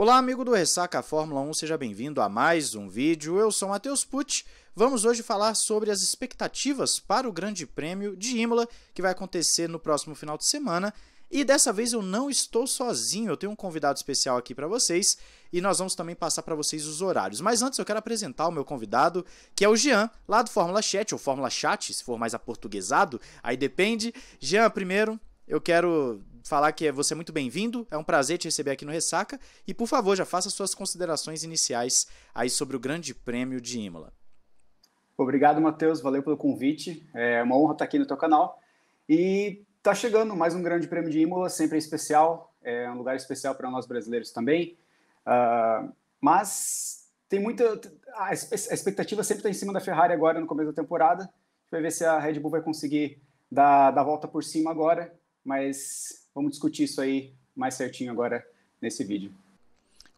Olá, amigo do Ressaca Fórmula 1, seja bem-vindo a mais um vídeo. Eu sou Matheus Pucci. Vamos hoje falar sobre as expectativas para o Grande Prêmio de Imola, que vai acontecer no próximo final de semana. E dessa vez eu não estou sozinho, eu tenho um convidado especial aqui para vocês e nós vamos também passar para vocês os horários. Mas antes eu quero apresentar o meu convidado, que é o Jean, lá do Fórmula Chat, ou Fórmula Chat, se for mais aportuguesado, aí depende. Jean, primeiro, eu quero falar que é você é muito bem-vindo, é um prazer te receber aqui no Ressaca e, por favor, já faça suas considerações iniciais aí sobre o Grande Prêmio de Imola. Obrigado, Matheus, valeu pelo convite, é uma honra estar aqui no teu canal e tá chegando mais um Grande Prêmio de Imola, sempre é especial, é um lugar especial para nós brasileiros também, uh, mas tem muita a expectativa sempre está em cima da Ferrari agora no começo da temporada, vai ver se a Red Bull vai conseguir dar, dar a volta por cima agora, mas Vamos discutir isso aí mais certinho agora nesse vídeo.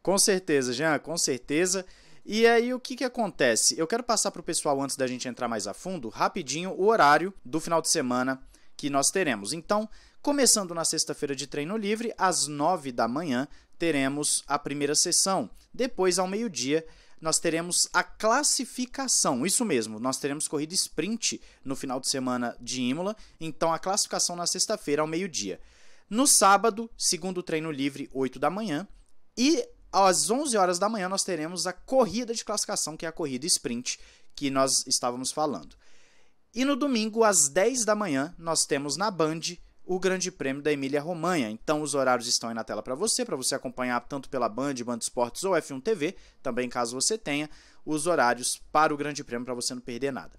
Com certeza, Jean, com certeza. E aí, o que, que acontece? Eu quero passar para o pessoal, antes da gente entrar mais a fundo, rapidinho o horário do final de semana que nós teremos. Então, começando na sexta-feira de treino livre, às nove da manhã, teremos a primeira sessão. Depois, ao meio-dia, nós teremos a classificação. Isso mesmo, nós teremos corrida sprint no final de semana de Imola. Então, a classificação na sexta-feira, ao meio-dia. No sábado, segundo treino livre, 8 da manhã. E às 11 horas da manhã nós teremos a corrida de classificação, que é a corrida sprint, que nós estávamos falando. E no domingo, às 10 da manhã, nós temos na Band o Grande Prêmio da Emília-Romanha. Então os horários estão aí na tela para você, para você acompanhar tanto pela Band, Band Esportes ou F1 TV, também caso você tenha os horários para o Grande Prêmio para você não perder nada.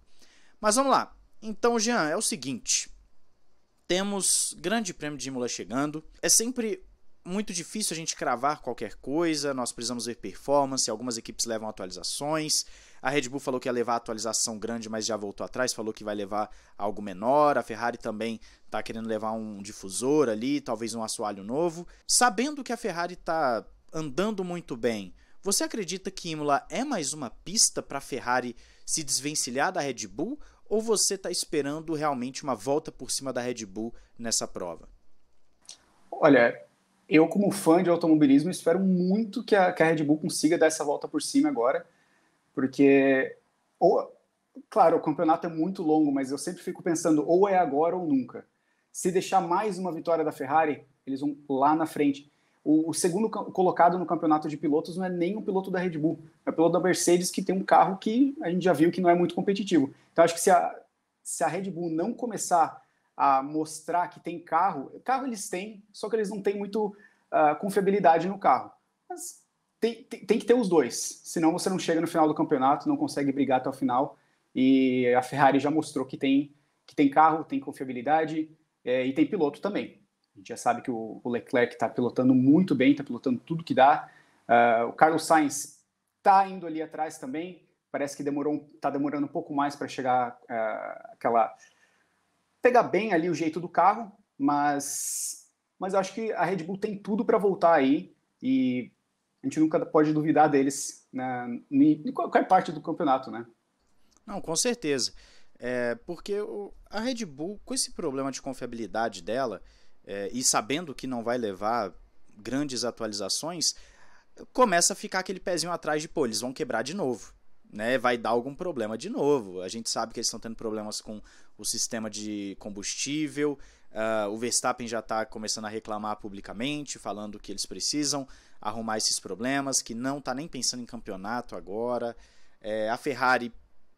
Mas vamos lá. Então, Jean, é o seguinte, temos Grande Prêmio de Imola chegando. É sempre muito difícil a gente cravar qualquer coisa, nós precisamos ver performance, algumas equipes levam atualizações. A Red Bull falou que ia levar atualização grande, mas já voltou atrás, falou que vai levar algo menor. A Ferrari também está querendo levar um difusor ali, talvez um assoalho novo. Sabendo que a Ferrari está andando muito bem, você acredita que Imola é mais uma pista para a Ferrari se desvencilhar da Red Bull ou você está esperando realmente uma volta por cima da Red Bull nessa prova? Olha, eu como fã de automobilismo espero muito que a, que a Red Bull consiga dar essa volta por cima agora, porque ou, claro, o campeonato é muito longo, mas eu sempre fico pensando ou é agora ou nunca. Se deixar mais uma vitória da Ferrari, eles vão lá na frente. O, o, segundo colocado no campeonato de pilotos não é nem um piloto da Red Bull, é o piloto da Mercedes que tem um carro que a gente já viu que não é muito competitivo. Então acho que se a, se a Red Bull não começar a mostrar que tem carro, carro eles têm, só que eles não têm muito uh, confiabilidade no carro. Mas tem, tem, tem que ter os dois, senão você não chega no final do campeonato, não consegue brigar até o final. E a Ferrari já mostrou que tem, que tem carro, tem confiabilidade é, e tem piloto também. A gente já sabe que o, Leclerc está pilotando muito bem, está pilotando tudo que dá. Uh, o Carlos Sainz está indo ali atrás também. Parece que demorou, está demorando um pouco mais para chegar uh, aquela pegar bem ali o jeito do carro, mas mas eu acho que a Red Bull tem tudo para voltar aí e a gente nunca pode duvidar deles né, em qualquer parte do campeonato, né? Não, com certeza. É, porque a Red Bull, com esse problema de confiabilidade dela, é, e sabendo que não vai levar grandes atualizações, começa a ficar aquele pezinho atrás de, pô, eles vão quebrar de novo. Né, vai dar algum problema de novo. A gente sabe que eles estão tendo problemas com o sistema de combustível. Uh, o Verstappen já está começando a reclamar publicamente, falando que eles precisam arrumar esses problemas, que não está nem pensando em campeonato agora. É, a Ferrari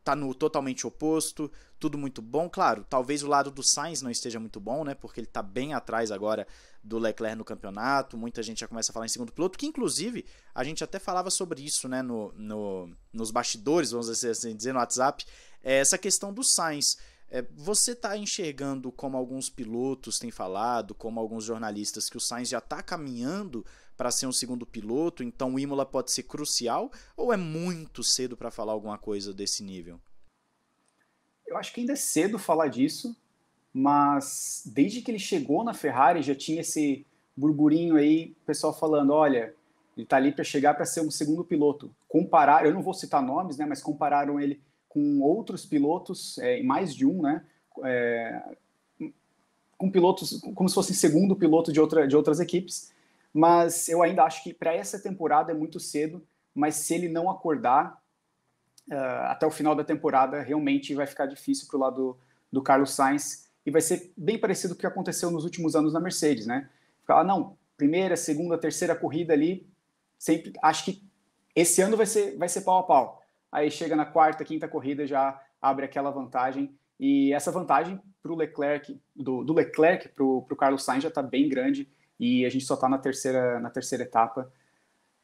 tá no totalmente oposto, tudo muito bom. Claro, talvez o lado do Sainz não esteja muito bom, né? Porque ele tá bem atrás agora do Leclerc no campeonato. Muita gente já começa a falar em segundo piloto, que inclusive a gente até falava sobre isso, né? No, no, nos bastidores, vamos assim dizer, no WhatsApp, é essa questão do Sainz. É, você tá enxergando, como alguns pilotos têm falado, como alguns jornalistas, que o Sainz já tá caminhando para ser um segundo piloto, então o Imola pode ser crucial ou é muito cedo para falar alguma coisa desse nível? Eu acho que ainda é cedo falar disso, mas desde que ele chegou na Ferrari já tinha esse burburinho aí, pessoal falando, olha, ele tá ali para chegar para ser um segundo piloto. Comparar, eu não vou citar nomes, né, mas compararam ele com outros pilotos, é, mais de um, né, é, com pilotos como se fosse segundo piloto de, outra, de outras equipes, mas eu ainda acho que para essa temporada é muito cedo, mas se ele não acordar uh, até o final da temporada, realmente vai ficar difícil para o lado do Carlos Sainz e vai ser bem parecido com o que aconteceu nos últimos anos na Mercedes, né? Ficar, ah, não, primeira, segunda, terceira corrida ali, sempre acho que esse ano vai ser, vai ser pau a pau. Aí chega na quarta, quinta corrida, já abre aquela vantagem. E essa vantagem para o Leclerc, do, do Leclerc para o Carlos Sainz já está bem grande e a gente só está na terceira, na terceira etapa.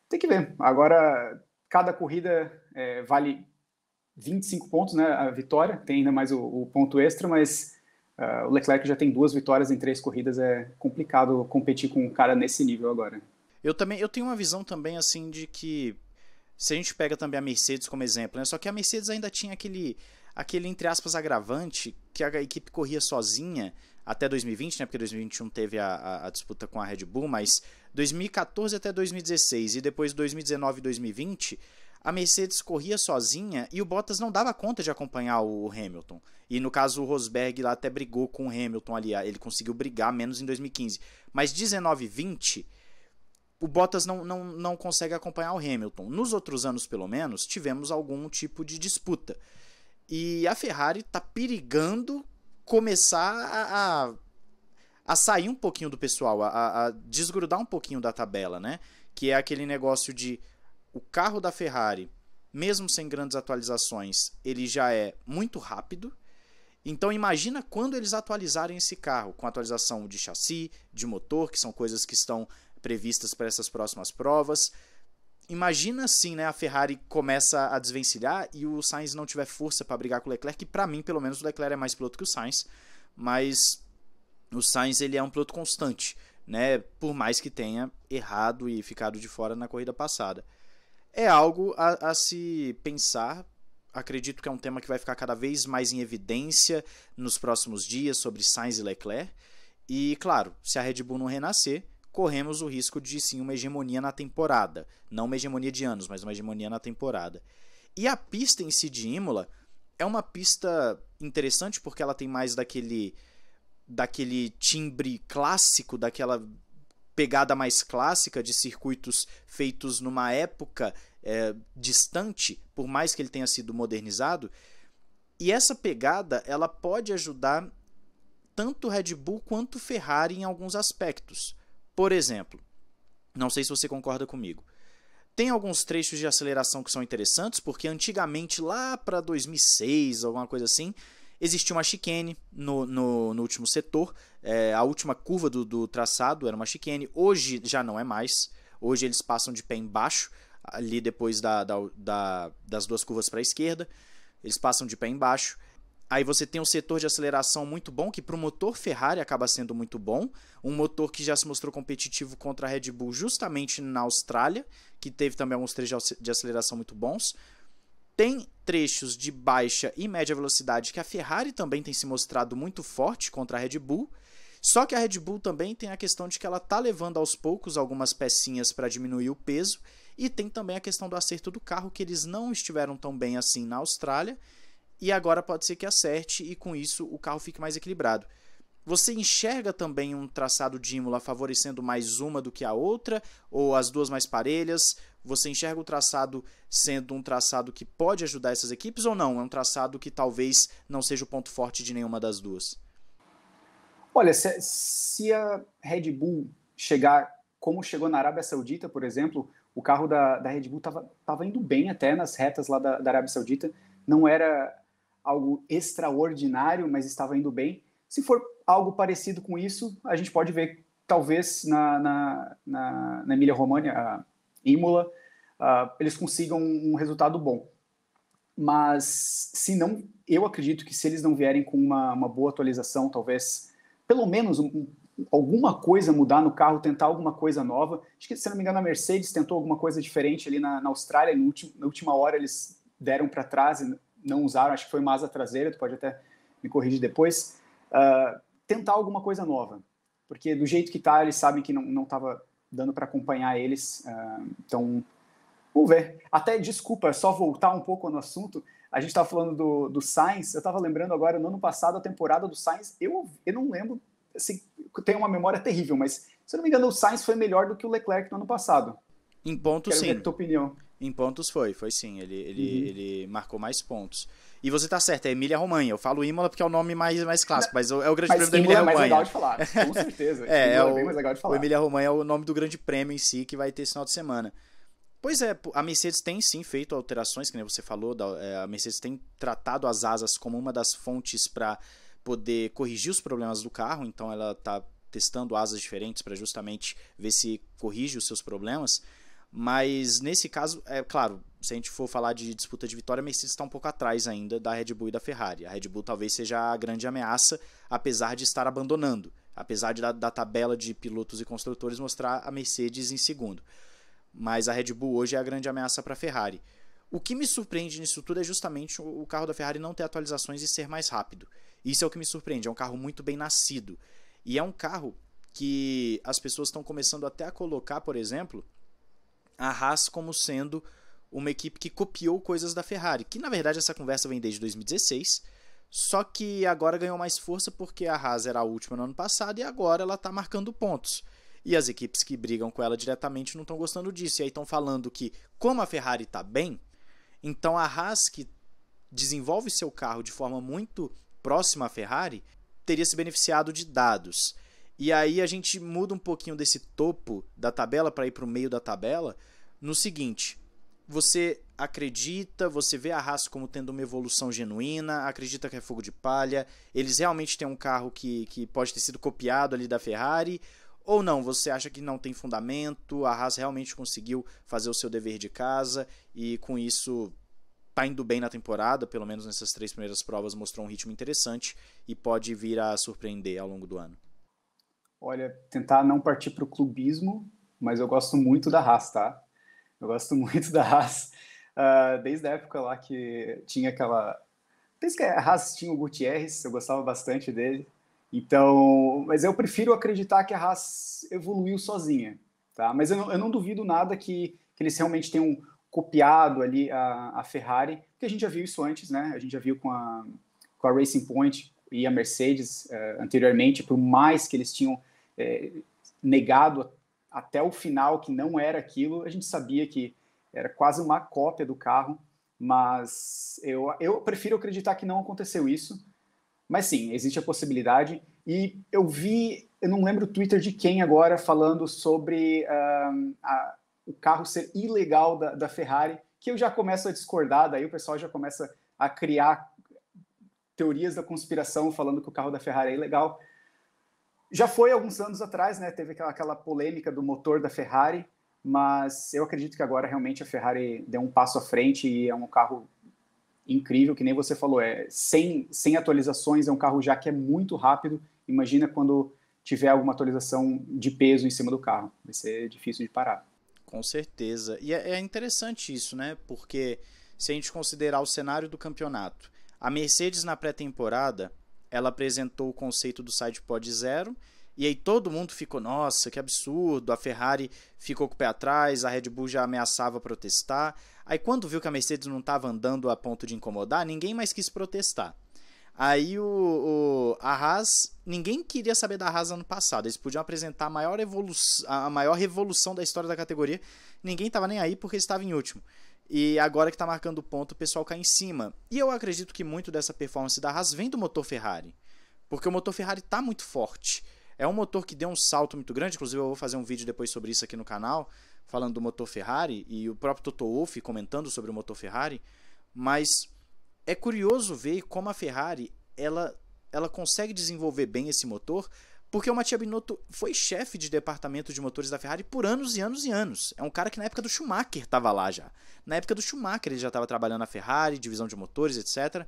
Tem que ver. Agora, cada corrida é, vale 25 pontos, né? A vitória, tem ainda mais o, o ponto extra, mas uh, o Leclerc já tem duas vitórias em três corridas, é complicado competir com um cara nesse nível agora. Eu também, eu tenho uma visão também assim de que se a gente pega também a Mercedes como exemplo, né? Só que a Mercedes ainda tinha aquele aquele entre aspas agravante que a equipe corria sozinha até 2020, né? Porque 2021 teve a, a, a, disputa com a Red Bull, mas 2014 até 2016 e depois 2019 e 2020, a Mercedes corria sozinha e o Bottas não dava conta de acompanhar o Hamilton. E no caso o Rosberg lá até brigou com o Hamilton ali, ele conseguiu brigar menos em 2015. Mas 19 e 20 o Bottas não, não, não consegue acompanhar o Hamilton. Nos outros anos, pelo menos, tivemos algum tipo de disputa. E a Ferrari está perigando começar a, a, a sair um pouquinho do pessoal, a, a desgrudar um pouquinho da tabela, né? Que é aquele negócio de o carro da Ferrari, mesmo sem grandes atualizações, ele já é muito rápido. Então imagina quando eles atualizarem esse carro, com atualização de chassi, de motor, que são coisas que estão previstas para essas próximas provas imagina assim, né? A Ferrari começa a desvencilhar e o Sainz não tiver força para brigar com o Leclerc, que para mim, pelo menos, o Leclerc é mais piloto que o Sainz, mas o Sainz ele é um piloto constante, né? Por mais que tenha errado e ficado de fora na corrida passada. É algo a, a se pensar. Acredito que é um tema que vai ficar cada vez mais em evidência nos próximos dias sobre Sainz e Leclerc. E claro, se a Red Bull não renascer, corremos o risco de sim uma hegemonia na temporada. Não uma hegemonia de anos, mas uma hegemonia na temporada. E a pista em si de Imola é uma pista interessante porque ela tem mais daquele daquele timbre clássico, daquela pegada mais clássica de circuitos feitos numa época é, distante, por mais que ele tenha sido modernizado. E essa pegada ela pode ajudar tanto Red Bull quanto Ferrari em alguns aspectos. Por exemplo, não sei se você concorda comigo. Tem alguns trechos de aceleração que são interessantes, porque antigamente, lá para 2006, alguma coisa assim, existia uma chicane no, no, no último setor. É, a última curva do, do traçado era uma chicane. Hoje já não é mais. Hoje eles passam de pé embaixo, ali depois da, da, da das duas curvas para a esquerda. Eles passam de pé embaixo. Aí você tem um setor de aceleração muito bom, que para o motor Ferrari acaba sendo muito bom. Um motor que já se mostrou competitivo contra a Red Bull justamente na Austrália, que teve também alguns trechos de aceleração muito bons. Tem trechos de baixa e média velocidade que a Ferrari também tem se mostrado muito forte contra a Red Bull. Só que a Red Bull também tem a questão de que ela está levando aos poucos algumas pecinhas para diminuir o peso. E tem também a questão do acerto do carro, que eles não estiveram tão bem assim na Austrália e agora pode ser que acerte e com isso o carro fique mais equilibrado. Você enxerga também um traçado de Imola favorecendo mais uma do que a outra, ou as duas mais parelhas? Você enxerga o traçado sendo um traçado que pode ajudar essas equipes ou não? É um traçado que talvez não seja o ponto forte de nenhuma das duas? Olha, se, se a Red Bull chegar como chegou na Arábia Saudita, por exemplo, o carro da, da Red Bull estava indo bem até nas retas lá da, da Arábia Saudita, não era algo extraordinário, mas estava indo bem. Se for algo parecido com isso, a gente pode ver, talvez, na, na, na, na Emília-Romagna, a Imola, ah, eles consigam um resultado bom. Mas se não, eu acredito que se eles não vierem com uma, uma boa atualização, talvez, pelo menos um, alguma coisa mudar no carro, tentar alguma coisa nova. Acho que, se não me engano, a Mercedes tentou alguma coisa diferente ali na, na Austrália, no último, na última hora eles deram para trás não usaram, acho que foi uma asa traseira, tu pode até me corrigir depois, uh, tentar alguma coisa nova. Porque do jeito que tá, eles sabem que não estava dando para acompanhar eles. Uh, então, vamos ver. Até, desculpa, só voltar um pouco no assunto. A gente estava falando do, do Sainz, eu estava lembrando agora, no ano passado, a temporada do Sainz, eu, eu não lembro, assim, tenho uma memória terrível, mas se eu não me engano, o Sainz foi melhor do que o Leclerc no ano passado. Em ponto, Quero sim. Ver a tua opinião. Em pontos foi, foi sim. Ele, ele, uhum. ele marcou mais pontos. E você tá certo, é Emília Romanha. Eu falo Imola porque é o nome mais, mais clássico, mas é o grande mas prêmio da Emília Romanha. É mais legal de falar, com certeza. É, é, é, o, é mais legal de falar. O Emília Romanha é o nome do grande prêmio em si que vai ter esse final de semana. Pois é, a Mercedes tem sim feito alterações, que nem você falou, é, a Mercedes tem tratado as asas como uma das fontes para poder corrigir os problemas do carro, então ela está testando asas diferentes para justamente ver se corrige os seus problemas. Mas nesse caso, é claro, se a gente for falar de disputa de vitória, a Mercedes está um pouco atrás ainda da Red Bull e da Ferrari. A Red Bull talvez seja a grande ameaça, apesar de estar abandonando, apesar de, da, da tabela de pilotos e construtores mostrar a Mercedes em segundo. Mas a Red Bull hoje é a grande ameaça para a Ferrari. O que me surpreende nisso tudo é justamente o carro da Ferrari não ter atualizações e ser mais rápido. Isso é o que me surpreende. É um carro muito bem nascido. E é um carro que as pessoas estão começando até a colocar, por exemplo, a Haas como sendo uma equipe que copiou coisas da Ferrari, que na verdade essa conversa vem desde 2016, só que agora ganhou mais força porque a Haas era a última no ano passado e agora ela está marcando pontos. E as equipes que brigam com ela diretamente não estão gostando disso. E aí estão falando que, como a Ferrari está bem, então a Haas, que desenvolve seu carro de forma muito próxima à Ferrari, teria se beneficiado de dados. E aí a gente muda um pouquinho desse topo da tabela para ir para o meio da tabela no seguinte: você acredita, você vê a raça como tendo uma evolução genuína, acredita que é fogo de palha, eles realmente têm um carro que, que pode ter sido copiado ali da Ferrari, ou não, você acha que não tem fundamento, a Haas realmente conseguiu fazer o seu dever de casa e com isso tá indo bem na temporada, pelo menos nessas três primeiras provas mostrou um ritmo interessante e pode vir a surpreender ao longo do ano. Olha, tentar não partir para o clubismo, mas eu gosto muito da Haas, tá? Eu gosto muito da Haas. Uh, desde a época lá que tinha aquela. Desde que a Haas tinha o Gutierrez, eu gostava bastante dele. Então, mas eu prefiro acreditar que a Haas evoluiu sozinha, tá? Mas eu não, eu não duvido nada que, que eles realmente tenham copiado ali a, a, Ferrari, porque a gente já viu isso antes, né? A gente já viu com a, com a Racing Point e a Mercedes uh, anteriormente, por mais que eles tinham é, negado até o final que não era aquilo, a gente sabia que era quase uma cópia do carro, mas eu, eu prefiro acreditar que não aconteceu isso. Mas sim, existe a possibilidade. E eu vi, eu não lembro o Twitter de quem agora, falando sobre a, o carro ser ilegal da, da Ferrari, que eu já começo a discordar, daí o pessoal já começa a criar teorias da conspiração falando que o carro da Ferrari é ilegal já foi alguns anos atrás, né? Teve aquela, aquela polêmica do motor da Ferrari, mas eu acredito que agora realmente a Ferrari deu um passo à frente e é um carro incrível, que nem você falou, é sem, sem atualizações, é um carro já que é muito rápido. Imagina quando tiver alguma atualização de peso em cima do carro, vai ser difícil de parar. Com certeza. E é, é interessante isso, né? Porque se a gente considerar o cenário do campeonato, a Mercedes na pré-temporada ela apresentou o conceito do sidepod zero, e aí todo mundo ficou, nossa, que absurdo, a Ferrari ficou com o pé atrás, a Red Bull já ameaçava protestar. Aí quando viu que a Mercedes não estava andando a ponto de incomodar, ninguém mais quis protestar. Aí o, o, a Haas, ninguém queria saber da Haas ano passado. Eles podiam apresentar a maior, evolu a maior revolução da história da categoria. Ninguém estava nem aí porque estava em último. E agora que está marcando ponto, o pessoal cai em cima. E eu acredito que muito dessa performance da Haas vem do motor Ferrari. Porque o motor Ferrari está muito forte. É um motor que deu um salto muito grande. Inclusive, eu vou fazer um vídeo depois sobre isso aqui no canal, falando do motor Ferrari e o próprio Toto Wolff comentando sobre o motor Ferrari. Mas é curioso ver como a Ferrari ela, ela consegue desenvolver bem esse motor porque o Mattia Binotto foi chefe de departamento de motores da Ferrari por anos e anos e anos. É um cara que na época do Schumacher estava lá já. Na época do Schumacher ele já estava trabalhando na Ferrari, divisão de motores, etc.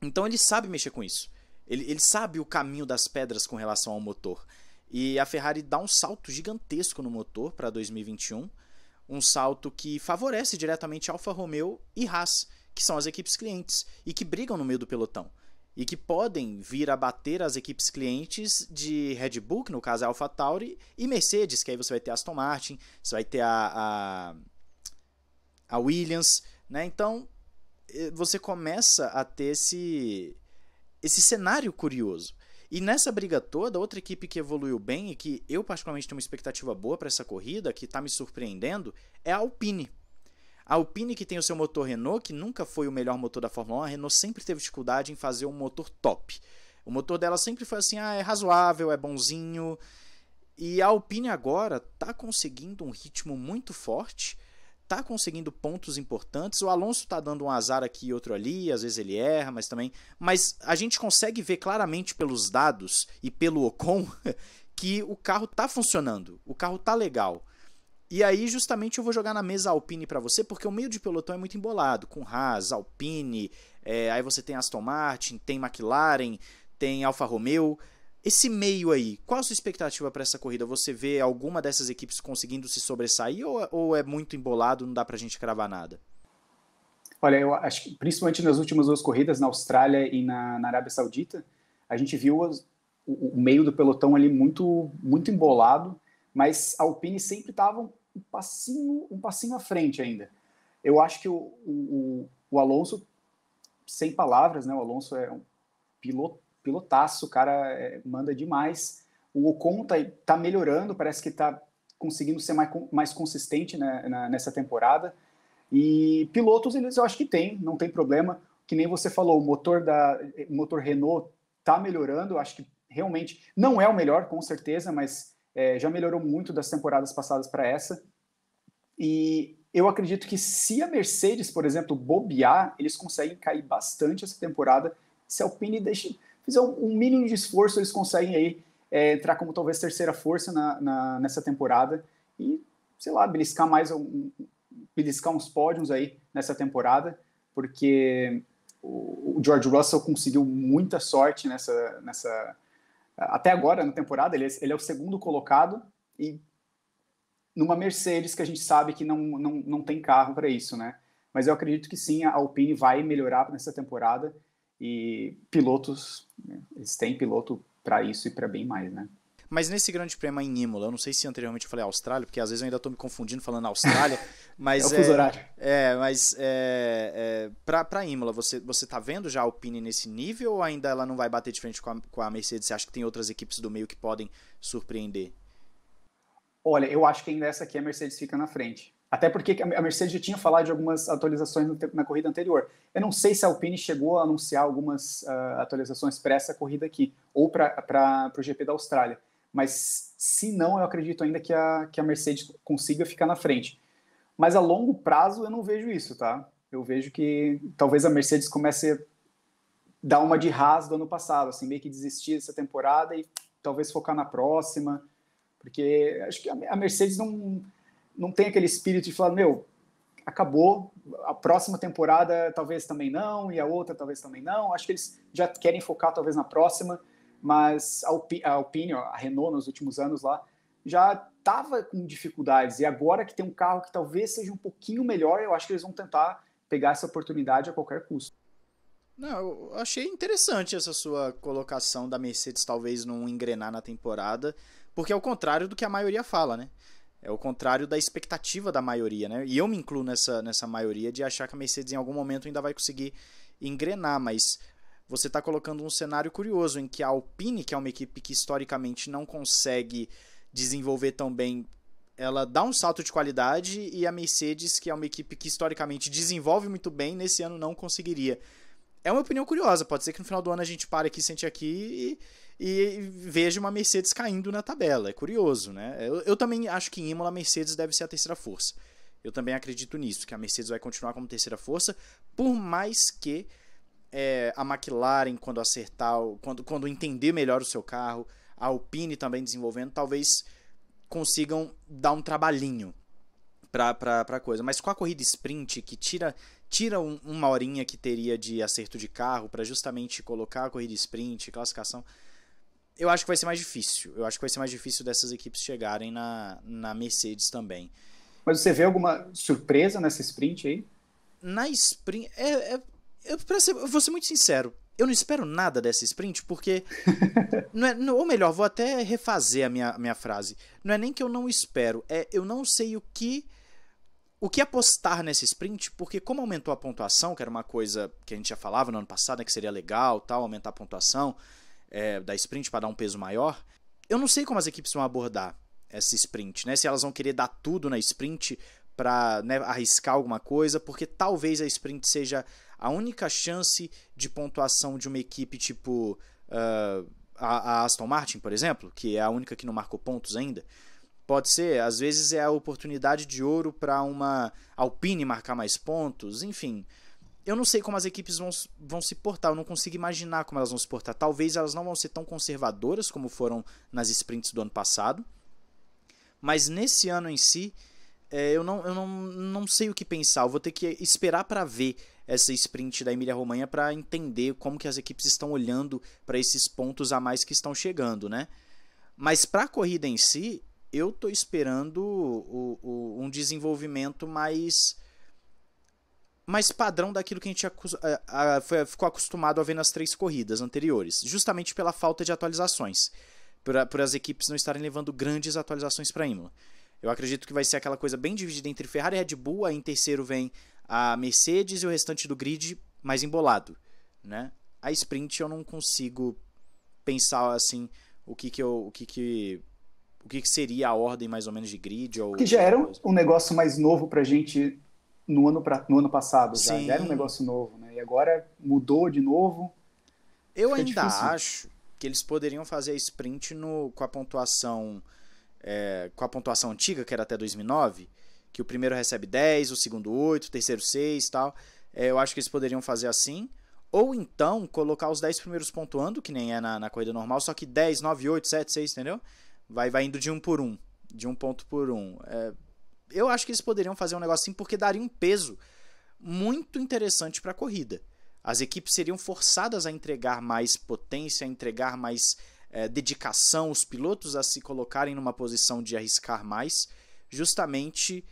Então ele sabe mexer com isso. Ele, ele sabe o caminho das pedras com relação ao motor. E a Ferrari dá um salto gigantesco no motor para 2021. Um salto que favorece diretamente Alfa Romeo e Haas, que são as equipes clientes e que brigam no meio do pelotão e que podem vir a bater as equipes clientes de Red Bull, que no caso é a AlphaTauri, e Mercedes, que aí você vai ter Aston Martin, você vai ter a, a, a Williams, né? Então eh, você começa a ter esse, esse cenário curioso. E nessa briga toda, outra equipe que evoluiu bem e que eu particularmente tenho uma expectativa boa para essa corrida, que está me surpreendendo, é a Alpine. A Alpine, que tem o seu motor Renault, que nunca foi o melhor motor da Fórmula 1, a Renault sempre teve dificuldade em fazer um motor top. O motor dela sempre foi assim, ah, é razoável, é bonzinho. E a Alpine agora está conseguindo um ritmo muito forte, está conseguindo pontos importantes. O Alonso está dando um azar aqui e outro ali, às vezes ele erra, mas também. Mas a gente consegue ver claramente pelos dados e pelo Ocon que o carro está funcionando, o carro está legal. E aí, justamente, eu vou jogar na mesa Alpine para você, porque o meio de pelotão é muito embolado, com Haas, Alpine, é, aí você tem Aston Martin, tem McLaren, tem Alfa Romeo. Esse meio aí, qual a sua expectativa para essa corrida? Você vê alguma dessas equipes conseguindo se sobressair ou, ou é muito embolado, não dá para a gente cravar nada? Olha, eu acho que principalmente nas últimas duas corridas, na Austrália e na, na Arábia Saudita, a gente viu as, o, o meio do pelotão ali muito, muito embolado mas a Alpine sempre estava um passinho, um passinho à frente ainda. Eu acho que o, o, o Alonso, sem palavras, né? O Alonso é um piloto, pilotaço, o cara é, manda demais. O Ocon tá, tá melhorando, parece que tá conseguindo ser mais, mais consistente né, na, nessa temporada. E pilotos, eles eu acho que tem, não tem problema. Que nem você falou, o motor da motor Renault tá melhorando, eu acho que realmente não é o melhor, com certeza, mas é, já melhorou muito das temporadas passadas para essa. E eu acredito que se a Mercedes, por exemplo, bobear, eles conseguem cair bastante essa temporada. Se a Alpine deixa, fizer um, um mínimo de esforço, eles conseguem aí é, entrar como talvez terceira força na, na, nessa temporada e, sei lá, beliscar mais um, beliscar uns pódios aí nessa temporada, porque o, o George Russell conseguiu muita sorte nessa, nessa, até agora na temporada, ele é, ele é o segundo colocado e numa Mercedes que a gente sabe que não, não, não tem carro para isso, né? Mas eu acredito que sim, a Alpine vai melhorar nessa temporada e pilotos, né, eles têm piloto para isso e para bem mais, né? Mas nesse grande prêmio em Imola, eu não sei se anteriormente eu falei Austrália, porque às vezes eu ainda estou me confundindo falando Austrália, mas... é, é, é mas é, é, para Imola, você, você tá vendo já a Alpine nesse nível ou ainda ela não vai bater de frente com a, com a Mercedes? Você acha que tem outras equipes do meio que podem surpreender? Olha, eu acho que ainda essa aqui a Mercedes fica na frente. Até porque a Mercedes já tinha falado de algumas atualizações na corrida anterior. Eu não sei se a Alpine chegou a anunciar algumas uh, atualizações para essa corrida aqui, ou para o GP da Austrália mas se não, eu acredito ainda que a, que a Mercedes consiga ficar na frente. Mas a longo prazo eu não vejo isso, tá? Eu vejo que talvez a Mercedes comece a dar uma de Haas do ano passado, assim, meio que desistir dessa temporada e talvez focar na próxima, porque acho que a Mercedes não, não tem aquele espírito de falar, meu, acabou, a próxima temporada talvez também não, e a outra talvez também não, acho que eles já querem focar talvez na próxima, mas a, Alpine, a a Renault nos últimos anos lá, já estava com dificuldades e agora que tem um carro que talvez seja um pouquinho melhor, eu acho que eles vão tentar pegar essa oportunidade a qualquer custo. Não, eu achei interessante essa sua colocação da Mercedes talvez não engrenar na temporada, porque é o contrário do que a maioria fala, né? É o contrário da expectativa da maioria, né? E eu me incluo nessa, nessa maioria de achar que a Mercedes em algum momento ainda vai conseguir engrenar, mas você está colocando um cenário curioso em que a Alpine, que é uma equipe que historicamente não consegue desenvolver tão bem, ela dá um salto de qualidade e a Mercedes, que é uma equipe que historicamente desenvolve muito bem, nesse ano não conseguiria. É uma opinião curiosa, pode ser que no final do ano a gente pare aqui, sente aqui e, e veja uma Mercedes caindo na tabela. É curioso, né? Eu, eu também acho que em Imola a Mercedes deve ser a terceira força. Eu também acredito nisso, que a Mercedes vai continuar como terceira força, por mais que é, a McLaren quando acertar, quando, quando entender melhor o seu carro, a Alpine também desenvolvendo, talvez consigam dar um trabalhinho pra, pra, coisa. Mas com a corrida sprint, que tira, tira um, uma horinha que teria de acerto de carro para justamente colocar a corrida sprint, classificação, eu acho que vai ser mais difícil. Eu acho que vai ser mais difícil dessas equipes chegarem na, na Mercedes também. Mas você vê alguma surpresa nessa sprint aí? Na sprint. É, é eu, pra ser, eu vou ser muito sincero, eu não espero nada dessa sprint, porque. não é, não, ou melhor, vou até refazer a minha, minha frase. Não é nem que eu não espero, é eu não sei o que. O que apostar nessa sprint, porque como aumentou a pontuação, que era uma coisa que a gente já falava no ano passado, né, que seria legal, tal, aumentar a pontuação é, da sprint para dar um peso maior, eu não sei como as equipes vão abordar essa sprint, né? Se elas vão querer dar tudo na sprint para né, arriscar alguma coisa, porque talvez a sprint seja a única chance de pontuação de uma equipe tipo uh, a, a Aston Martin, por exemplo, que é a única que não marcou pontos ainda, pode ser, às vezes é a oportunidade de ouro para uma Alpine marcar mais pontos, enfim. Eu não sei como as equipes vão, vão se portar, eu não consigo imaginar como elas vão se portar. Talvez elas não vão ser tão conservadoras como foram nas sprints do ano passado, mas nesse ano em si, é, eu, não, eu não, não sei o que pensar. Eu vou ter que esperar para ver essa sprint da Emília Romanha para entender como que as equipes estão olhando para esses pontos a mais que estão chegando, né? Mas para a corrida em si, eu tô esperando o, o, um desenvolvimento mais mais padrão daquilo que a gente ficou acostumado a ver nas três corridas anteriores, justamente pela falta de atualizações, por, por as equipes não estarem levando grandes atualizações para a Imola. Eu acredito que vai ser aquela coisa bem dividida entre Ferrari e Red Bull, aí em terceiro vem a Mercedes e o restante do grid mais embolado, né? A sprint eu não consigo pensar assim o que que eu, o que que o que, que seria a ordem mais ou menos de grid ou que já era um negócio mais novo para gente no ano pra, no ano passado já. já, era um negócio novo, né? E agora mudou de novo. Eu ainda difícil. acho que eles poderiam fazer a sprint no com a pontuação é, com a pontuação antiga que era até 2009 que o primeiro recebe 10, o segundo 8, o terceiro 6 e tal. É, eu acho que eles poderiam fazer assim. Ou então colocar os 10 primeiros pontuando, que nem é na, na, corrida normal, só que 10, 9, 8, 7, 6, entendeu? Vai, vai indo de um por um. De um ponto por um. É, eu acho que eles poderiam fazer um negócio assim porque daria um peso muito interessante para a corrida. As equipes seriam forçadas a entregar mais potência, a entregar mais é, dedicação, os pilotos a se colocarem numa posição de arriscar mais, justamente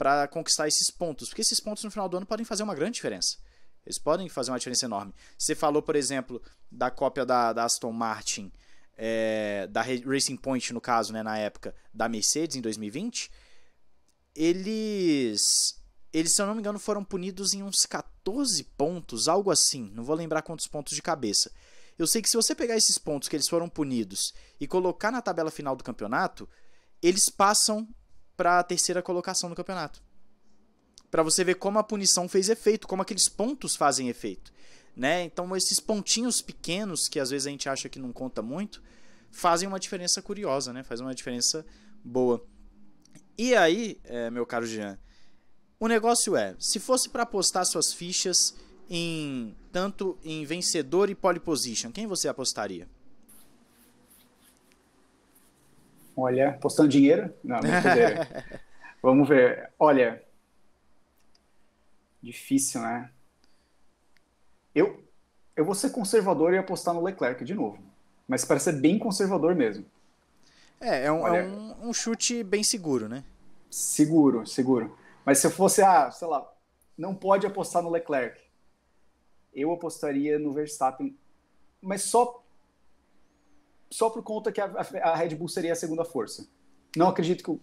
para conquistar esses pontos, porque esses pontos no final do ano podem fazer uma grande diferença. Eles podem fazer uma diferença enorme. Você falou, por exemplo, da cópia da, da Aston Martin, é, da Racing Point, no caso, né, na época, da Mercedes em 2020. Eles eles, se eu não me engano, foram punidos em uns 14 pontos, algo assim. Não vou lembrar quantos pontos de cabeça. Eu sei que se você pegar esses pontos que eles foram punidos e colocar na tabela final do campeonato, eles passam para a terceira colocação no campeonato. Para você ver como a punição fez efeito, como aqueles pontos fazem efeito. Né? Então, esses pontinhos pequenos, que às vezes a gente acha que não conta muito, fazem uma diferença curiosa, né? fazem uma diferença boa. E aí, é, meu caro Jean, o negócio é: se fosse para apostar suas fichas em tanto em vencedor e pole position, quem você apostaria? Olha, postando dinheiro? Não, brincadeira. Vamos ver. Olha, difícil, né? Eu, eu vou ser conservador e apostar no Leclerc de novo. Mas para ser bem conservador mesmo. É, é um, é Olha, é um, um chute bem seguro, né? Seguro, seguro. Mas se eu fosse, ah, sei lá, não pode apostar no Leclerc. Eu apostaria no Verstappen, mas só só por conta que a, a, Red Bull seria a segunda força. Não acredito que o,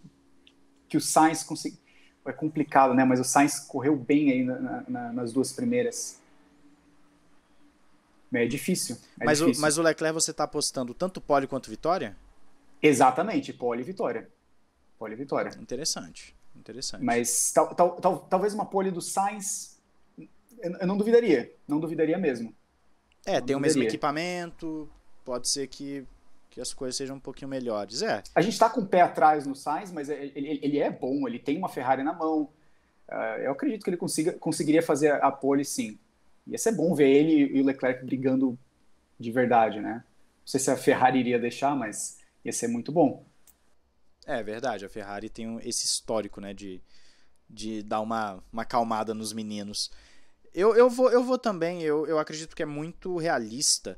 que o Sainz consiga. É complicado, né? Mas o Sainz correu bem aí na, na, nas duas primeiras. É difícil. É mas, difícil. O, mas o Leclerc você está apostando tanto pole quanto vitória? Exatamente, pole e vitória. Pole e vitória. Interessante, interessante. Mas tal, tal, tal, talvez uma pole do Sainz, eu não duvidaria, não duvidaria mesmo. É, não tem duvidaria. o mesmo equipamento, pode ser que que as coisas sejam um pouquinho melhores. É. A gente está com o pé atrás no Sainz, mas ele, ele é bom, ele tem uma Ferrari na mão. Uh, eu acredito que ele consiga, conseguiria fazer a pole sim. Ia ser bom ver ele e o Leclerc brigando de verdade, né? Não sei se a Ferrari iria deixar, mas ia ser muito bom. É verdade, a Ferrari tem esse histórico, né, de, de dar uma, uma calmada nos meninos. Eu, eu, vou, eu vou também, eu, eu acredito que é muito realista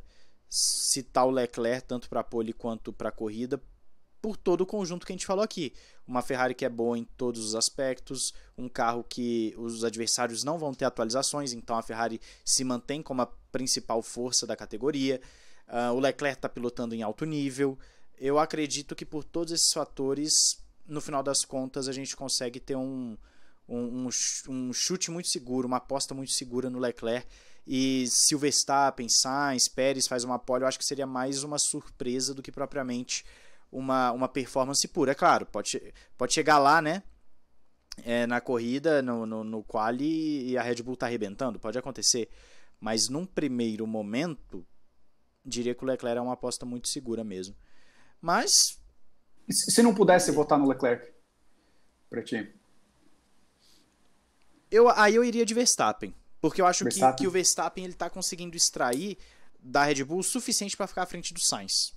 citar o Leclerc tanto para pole quanto para corrida por todo o conjunto que a gente falou aqui. Uma Ferrari que é boa em todos os aspectos, um carro que os adversários não vão ter atualizações, então a Ferrari se mantém como a principal força da categoria. Uh, o Leclerc está pilotando em alto nível. Eu acredito que por todos esses fatores, no final das contas, a gente consegue ter um, um, um chute muito seguro, uma aposta muito segura no Leclerc e se o Verstappen, Sainz, Pérez faz uma pole, eu acho que seria mais uma surpresa do que propriamente uma, uma performance pura. É claro, pode, pode chegar lá, né? É, na corrida, no, no, no quali, e a Red Bull tá arrebentando, pode acontecer. Mas num primeiro momento, diria que o Leclerc é uma aposta muito segura mesmo. Mas. se não pudesse votar no Leclerc? Pra ti? Eu, aí eu iria de Verstappen. Porque eu acho Que, que o Verstappen ele tá conseguindo extrair da Red Bull o suficiente para ficar à frente do Sainz.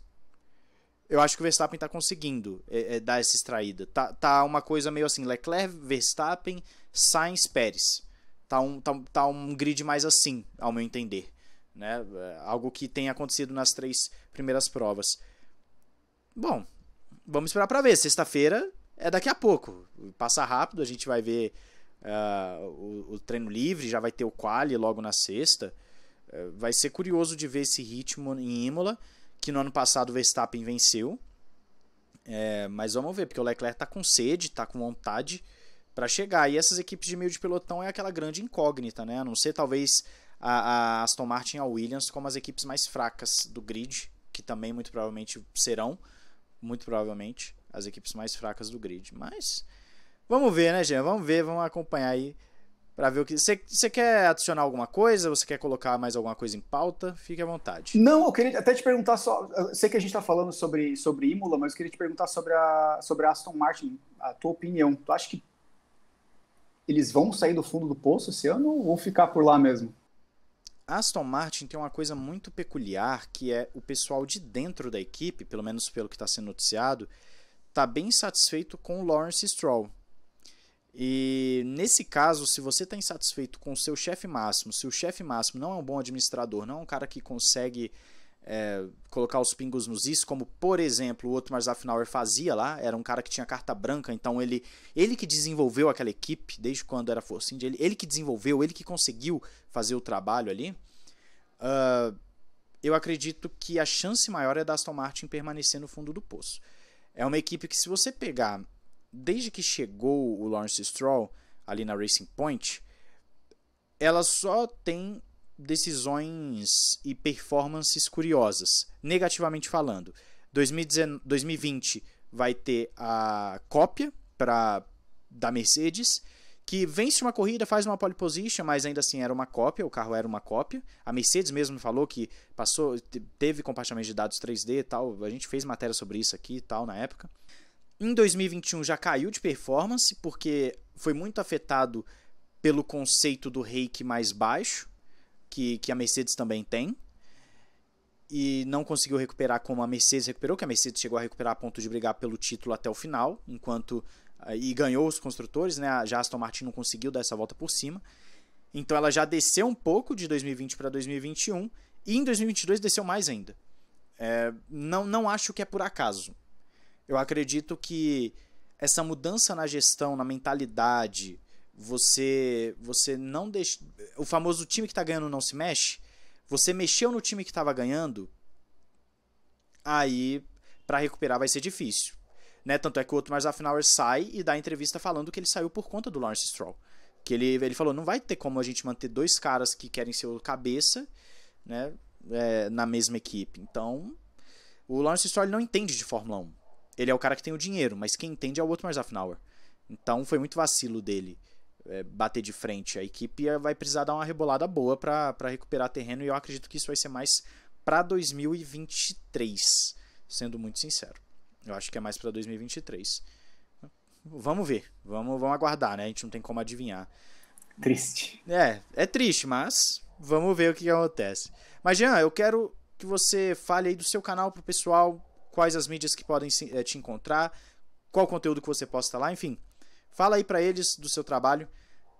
Eu acho que o Verstappen tá conseguindo é, é, dar essa extraída. Tá, tá uma coisa meio assim, Leclerc, Verstappen, Sainz, Pérez. Tá um, tá, tá um grid mais assim, ao meu entender. Né? É, algo que tem acontecido nas três primeiras provas. Bom, vamos esperar para ver. Sexta-feira é daqui a pouco. Passa rápido, a gente vai ver uh, o, o, treino livre, já vai ter o quali logo na sexta. Uh, vai ser curioso de ver esse ritmo em Imola, que no ano passado o Verstappen venceu. É, mas vamos ver, porque o Leclerc está com sede, está com vontade para chegar. E essas equipes de meio de pelotão é aquela grande incógnita, né? A não ser talvez a, a Aston Martin e a Williams como as equipes mais fracas do grid, que também muito provavelmente serão, muito provavelmente, as equipes mais fracas do grid. Mas Vamos ver, né, gente? Vamos ver, vamos acompanhar aí para ver o que. Você quer adicionar alguma coisa? Você quer colocar mais alguma coisa em pauta? Fique à vontade. Não, eu queria até te perguntar só. Eu sei que a gente está falando sobre, sobre Imola, mas eu queria te perguntar sobre a, sobre a Aston Martin, a tua opinião. Tu acha que eles vão sair do fundo do poço esse ano ou vão ficar por lá mesmo? Aston Martin tem uma coisa muito peculiar que é o pessoal de dentro da equipe, pelo menos pelo que está sendo noticiado, tá bem satisfeito com o Lawrence Stroll e nesse caso, se você está insatisfeito com o seu chefe máximo, se o chefe máximo não é um bom administrador, não é um cara que consegue é, colocar os pingos nos is, como por exemplo o outro afinal fazia lá, era um cara que tinha carta branca, então ele ele que desenvolveu aquela equipe, desde quando era Force ele, ele que desenvolveu, ele que conseguiu fazer o trabalho ali. Uh, eu acredito que a chance maior é da Aston Martin permanecer no fundo do poço. É uma equipe que, se você pegar desde que chegou o Lawrence Stroll ali na Racing Point, ela só tem decisões e performances curiosas, negativamente falando. 2020 vai ter a cópia para da Mercedes, que vence uma corrida, faz uma pole position, mas ainda assim era uma cópia, o carro era uma cópia. A Mercedes mesmo falou que passou, teve compartilhamento de dados 3D e tal, a gente fez matéria sobre isso aqui e tal na época. Em 2021 já caiu de performance, porque foi muito afetado pelo conceito do reiki mais baixo, que, que a Mercedes também tem, e não conseguiu recuperar como a Mercedes recuperou, que a Mercedes chegou a recuperar a ponto de brigar pelo título até o final, enquanto eh, e ganhou os construtores, né? Já Aston Martin não conseguiu dar essa volta por cima. Então ela já desceu um pouco de 2020 para 2021 e em 2022 desceu mais ainda. É, não, não acho que é por acaso. Eu acredito que essa mudança na gestão, na mentalidade, você você não deixa o famoso time que está ganhando não se mexe, você mexeu no time que estava ganhando, aí para recuperar vai ser difícil. Né? Tanto é que o outro mais ele sai e dá entrevista falando que ele saiu por conta do Lawrence Stroll. Que ele, ele falou, não vai ter como a gente manter dois caras que querem ser o cabeça né, é, na mesma equipe. Então, o Lawrence Stroll não entende de Fórmula 1 ele é o cara que tem o dinheiro, mas quem entende é o Otmar Zafnauer. Então foi muito vacilo dele é, bater de frente. A equipe é, vai precisar dar uma rebolada boa para recuperar terreno e eu acredito que isso vai ser mais para 2023, sendo muito sincero. Eu acho que é mais para 2023. Vamos ver, vamos, vamos aguardar, né? A gente não tem como adivinhar. Triste. É, é triste, mas vamos ver o que acontece. Mas Jean, eu quero que você fale aí do seu canal pro pessoal quais as mídias que podem eh, te encontrar, qual conteúdo que você posta lá, enfim. Fala aí para eles do seu trabalho,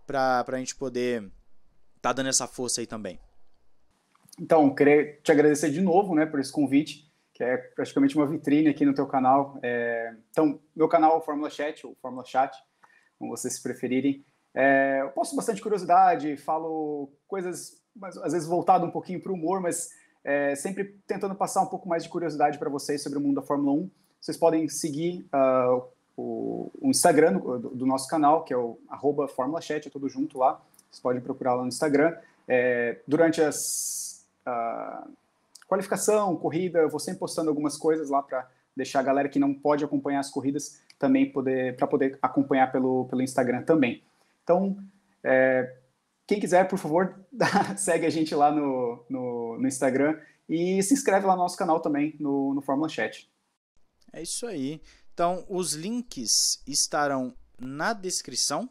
para a gente poder tá dando essa força aí também. Então, queria te agradecer de novo, né, por esse convite, que é praticamente uma vitrine aqui no teu canal. É... Então, meu canal é o Fórmula Chat, ou Fórmula Chat, como vocês preferirem. É... Eu posto bastante curiosidade, falo coisas, mas, às vezes voltado um pouquinho para o humor, mas é, sempre tentando passar um pouco mais de curiosidade para vocês sobre o mundo da Fórmula 1. Vocês podem seguir uh, o, o, Instagram do, do, nosso canal, que é o arroba FórmulaChat, é tudo junto lá. Vocês podem procurar lá no Instagram. É, durante as uh, qualificação, corrida, eu vou sempre postando algumas coisas lá para deixar a galera que não pode acompanhar as corridas também poder para poder acompanhar pelo, pelo Instagram também. Então, é, quem quiser, por favor, segue a gente lá no, no, no, Instagram e se inscreve lá no nosso canal também, no, no Fórmula Chat. É isso aí. Então, os links estarão na descrição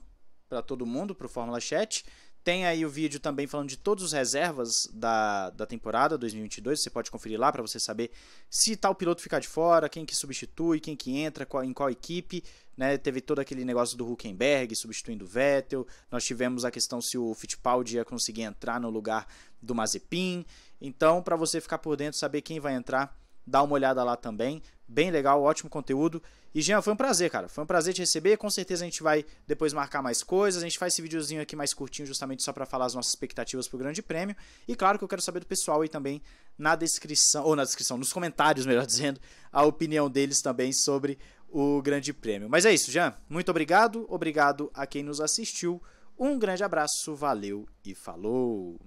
para todo mundo, para o Fórmula Chat. Tem aí o vídeo também falando de todos os reservas da, da temporada 2022. Você pode conferir lá para você saber se tal piloto ficar de fora, quem que substitui, quem que entra, qual, em qual equipe né? Teve todo aquele negócio do Huckenberg substituindo o Vettel. Nós tivemos a questão se o Fittipaldi ia conseguir entrar no lugar do Mazepin. Então, para você ficar por dentro, saber quem vai entrar, dá uma olhada lá também. Bem legal, ótimo conteúdo. E Jean, foi um prazer, cara. Foi um prazer te receber. Com certeza a gente vai depois marcar mais coisas. A gente faz esse videozinho aqui mais curtinho, justamente só para falar as nossas expectativas pro Grande Prêmio. E claro que eu quero saber do pessoal aí também na descrição, ou na descrição, nos comentários, melhor dizendo, a opinião deles também sobre o Grande Prêmio. Mas é isso, Jean. Muito obrigado. Obrigado a quem nos assistiu. Um grande abraço, valeu e falou!